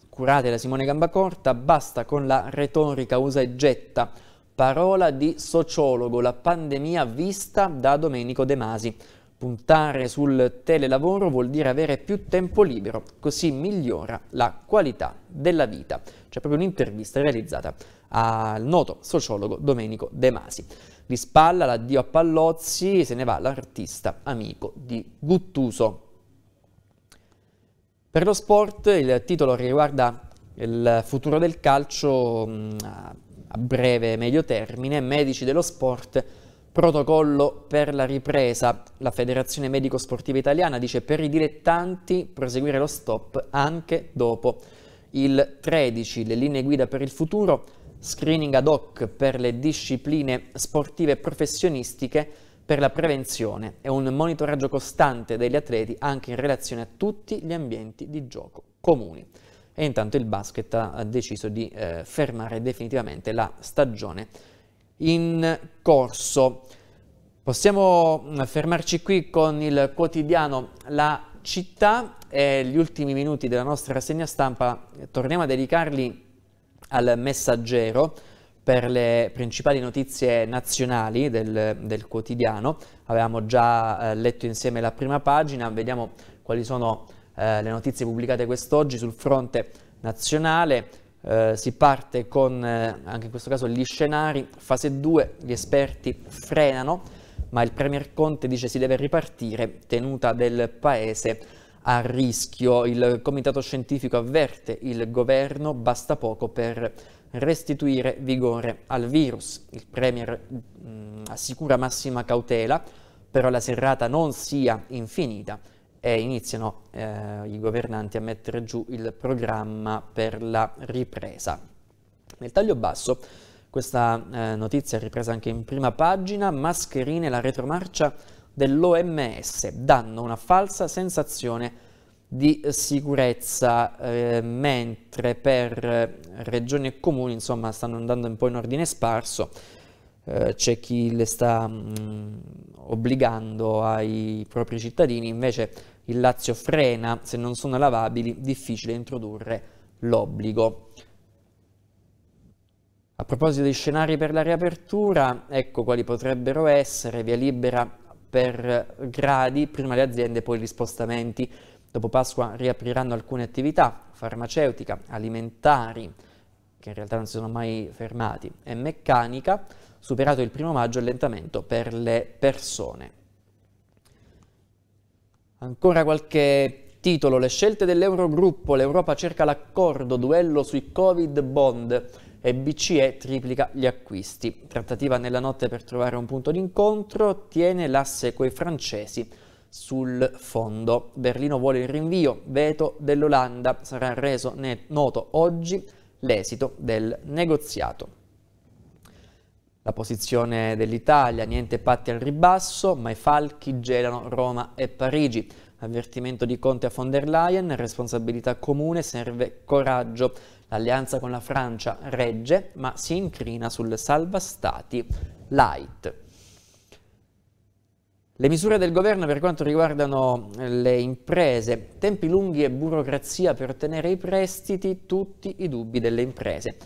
curate da Simone Gambacorta, basta con la retorica usa e getta. Parola di sociologo, la pandemia vista da Domenico De Masi. Puntare sul telelavoro vuol dire avere più tempo libero, così migliora la qualità della vita. C'è proprio un'intervista realizzata al noto sociologo Domenico De Masi. Di spalla l'addio a Pallozzi se ne va l'artista amico di Guttuso. Per lo sport il titolo riguarda il futuro del calcio mm, a breve e medio termine, medici dello sport protocollo per la ripresa. La Federazione Medico-Sportiva Italiana dice per i dilettanti proseguire lo stop anche dopo il 13, le linee guida per il futuro, screening ad hoc per le discipline sportive e professionistiche per la prevenzione e un monitoraggio costante degli atleti anche in relazione a tutti gli ambienti di gioco comuni. E intanto il basket ha deciso di eh, fermare definitivamente la stagione in corso. Possiamo fermarci qui con il quotidiano La Città e gli ultimi minuti della nostra rassegna stampa torniamo a dedicarli al messaggero per le principali notizie nazionali del, del quotidiano. Avevamo già eh, letto insieme la prima pagina, vediamo quali sono eh, le notizie pubblicate quest'oggi sul fronte nazionale eh, si parte con, eh, anche in questo caso, gli scenari. Fase 2, gli esperti frenano, ma il Premier Conte dice si deve ripartire, tenuta del Paese a rischio. Il Comitato Scientifico avverte il governo, basta poco per restituire vigore al virus. Il Premier mh, mm, assicura massima cautela, però la serrata non sia infinita e iniziano eh, i governanti a mettere giù il programma per la ripresa. Nel taglio basso questa eh, notizia è ripresa anche in prima pagina, mascherine e la retromarcia dell'OMS danno una falsa sensazione di sicurezza, eh, mentre per regioni e comuni insomma, stanno andando un po' in ordine sparso, eh, c'è chi le sta mh, mm, obbligando ai propri cittadini, invece il Lazio frena, se non sono lavabili, difficile introdurre l'obbligo. A proposito dei scenari per la riapertura, ecco quali potrebbero essere, via libera per gradi, prima le aziende, poi gli spostamenti. Dopo Pasqua riapriranno alcune attività, farmaceutica, alimentari, che in realtà non si sono mai fermati, e meccanica, superato il primo maggio allentamento per le persone. Ancora qualche titolo, le scelte dell'Eurogruppo, l'Europa cerca l'accordo, duello sui Covid bond e BCE triplica gli acquisti. Trattativa nella notte per trovare un punto d'incontro, tiene l'asse coi francesi sul fondo. Berlino vuole il rinvio, veto dell'Olanda, sarà reso noto oggi l'esito del negoziato. La posizione dell'Italia, niente patti al ribasso, ma i falchi gelano Roma e Parigi. Avvertimento di Conte a von der Leyen, responsabilità comune, serve coraggio. L'alleanza con la Francia regge, ma si incrina sul salva stati light. Le misure del governo per quanto riguardano eh, le imprese, tempi lunghi e burocrazia per ottenere i prestiti, tutti i dubbi delle imprese.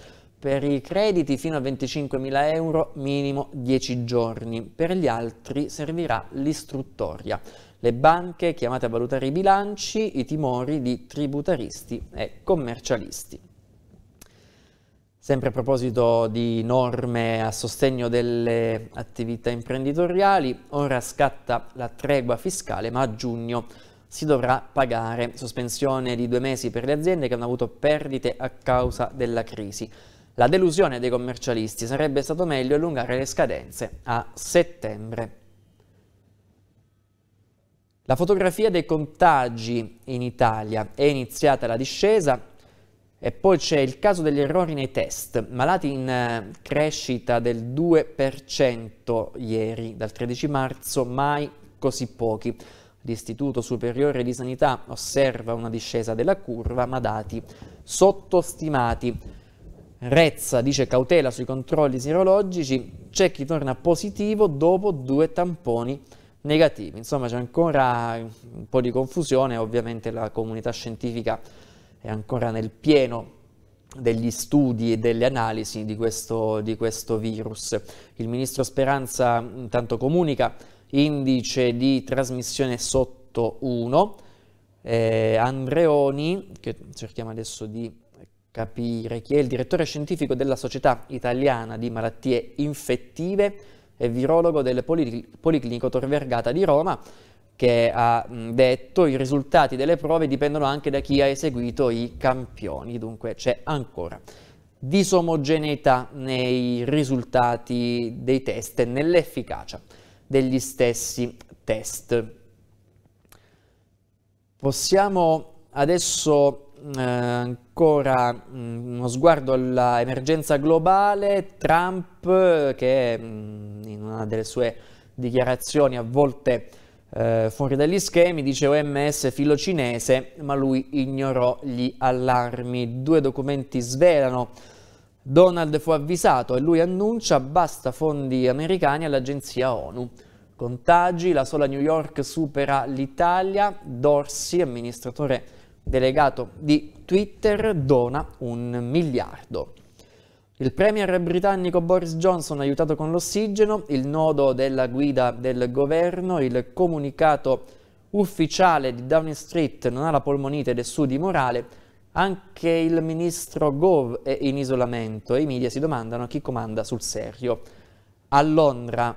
Per i crediti fino a 25.000 euro minimo 10 giorni, per gli altri servirà l'istruttoria. Le banche chiamate a valutare i bilanci, i timori di tributaristi e commercialisti. Sempre a proposito di norme a sostegno delle attività imprenditoriali, ora scatta la tregua fiscale, ma a giugno si dovrà pagare sospensione di due mesi per le aziende che hanno avuto perdite a causa della crisi. La delusione dei commercialisti sarebbe stato meglio allungare le scadenze a settembre. La fotografia dei contagi in Italia è iniziata la discesa e poi c'è il caso degli errori nei test, malati in eh, crescita del 2% ieri, dal 13 marzo, mai così pochi. L'Istituto Superiore di Sanità osserva una discesa della curva, ma dati sottostimati. Rezza dice cautela sui controlli sirologici, c'è chi torna positivo dopo due tamponi negativi. Insomma c'è ancora un po' di confusione, ovviamente la comunità scientifica è ancora nel pieno degli studi e delle analisi di questo, di questo virus. Il ministro Speranza intanto comunica indice di trasmissione sotto 1. Eh, Andreoni, che cerchiamo adesso di capire chi è il direttore scientifico della Società Italiana di Malattie Infettive e virologo del Poli- Policlinico Tor Vergata di Roma, che ha detto i risultati delle prove dipendono anche da chi ha eseguito i campioni, dunque c'è ancora disomogeneità nei risultati dei test e nell'efficacia degli stessi test. Possiamo adesso eh, ancora mh, mm, uno sguardo all'emergenza globale, Trump che mh, mm, in una delle sue dichiarazioni a volte eh, fuori dagli schemi dice OMS filo cinese, ma lui ignorò gli allarmi. Due documenti svelano Donald fu avvisato e lui annuncia basta fondi americani all'agenzia ONU. Contagi, la sola New York supera l'Italia, Dorsi, amministratore delegato di Twitter dona un miliardo. Il premier britannico Boris Johnson aiutato con l'ossigeno, il nodo della guida del governo, il comunicato ufficiale di Downing Street non ha la polmonite ed è su di morale, anche il ministro Gove è in isolamento e i media si domandano chi comanda sul serio. A Londra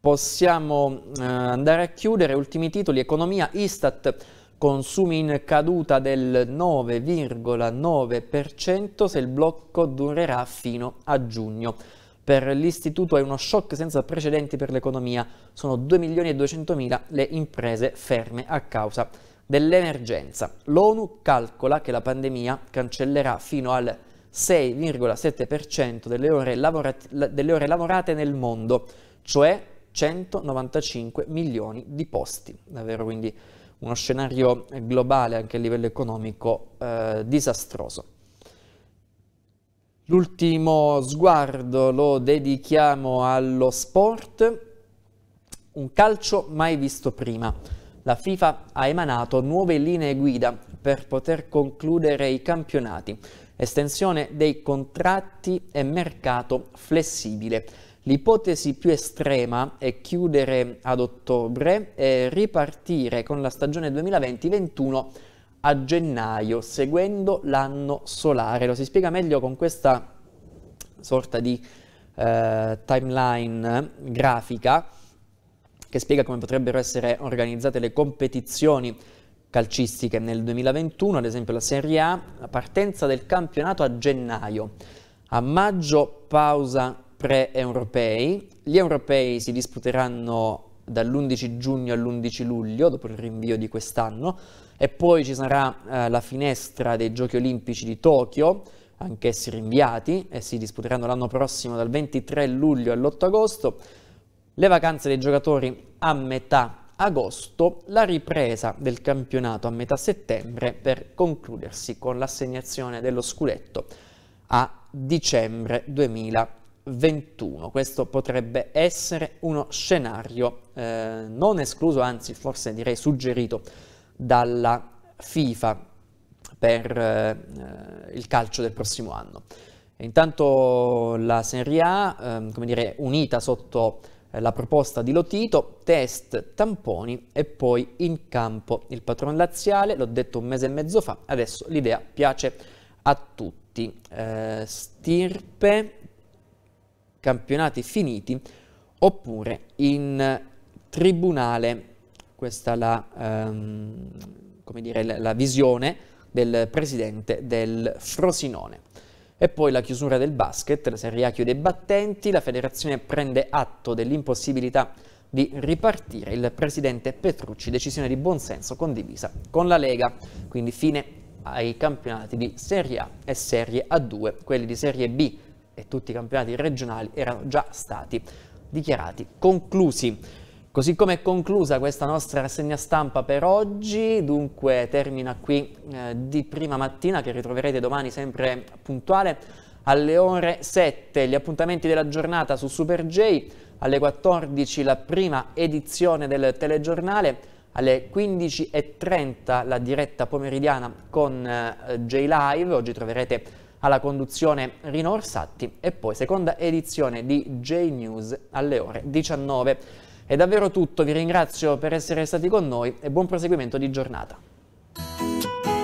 possiamo eh, andare a chiudere, ultimi titoli, economia, Istat consumi in caduta del 9,9% se il blocco durerà fino a giugno. Per l'istituto è uno shock senza precedenti per l'economia, sono 2 milioni e 200 mila le imprese ferme a causa dell'emergenza. L'ONU calcola che la pandemia cancellerà fino al 6,7% delle ore, lavorate, delle ore lavorate nel mondo, cioè 195 milioni di posti. Davvero quindi uno scenario globale anche a livello economico eh, disastroso. L'ultimo sguardo lo dedichiamo allo sport, un calcio mai visto prima. La FIFA ha emanato nuove linee guida per poter concludere i campionati, estensione dei contratti e mercato flessibile. L'ipotesi più estrema è chiudere ad ottobre e ripartire con la stagione 2020-21 a gennaio, seguendo l'anno solare. Lo si spiega meglio con questa sorta di eh, timeline grafica che spiega come potrebbero essere organizzate le competizioni calcistiche nel 2021, ad esempio la Serie A, la partenza del campionato a gennaio. A maggio pausa pre-europei. Gli europei si disputeranno dall'11 giugno all'11 luglio, dopo il rinvio di quest'anno, e poi ci sarà eh, la finestra dei Giochi Olimpici di Tokyo, anch'essi rinviati, e si disputeranno l'anno prossimo dal 23 luglio all'8 agosto, le vacanze dei giocatori a metà agosto, la ripresa del campionato a metà settembre per concludersi con l'assegnazione dello scudetto a dicembre 2020. 21. Questo potrebbe essere uno scenario eh, non escluso, anzi forse direi suggerito dalla FIFA per eh, eh il calcio del prossimo anno. E intanto la Serie A, eh, come dire, unita sotto eh, la proposta di Lotito, test, tamponi e poi in campo il patron laziale, l'ho detto un mese e mezzo fa, adesso l'idea piace a tutti. Eh, stirpe campionati finiti oppure in tribunale. Questa è la, ehm, come dire, la, la visione del presidente del Frosinone. E poi la chiusura del basket, la Serie A chiude i battenti, la federazione prende atto dell'impossibilità di ripartire il presidente Petrucci, decisione di buonsenso condivisa con la Lega, quindi fine ai campionati di Serie A e Serie A2, quelli di Serie B e tutti i campionati regionali erano già stati dichiarati conclusi. Così come è conclusa questa nostra rassegna stampa per oggi, dunque termina qui eh, di prima mattina che ritroverete domani sempre puntuale alle ore 7 gli appuntamenti della giornata su Super J, alle 14 la prima edizione del telegiornale, alle 15.30 la diretta pomeridiana con eh, J Live, oggi troverete alla conduzione Rino Orsatti e poi seconda edizione di J-News alle ore 19. È davvero tutto, vi ringrazio per essere stati con noi e buon proseguimento di giornata.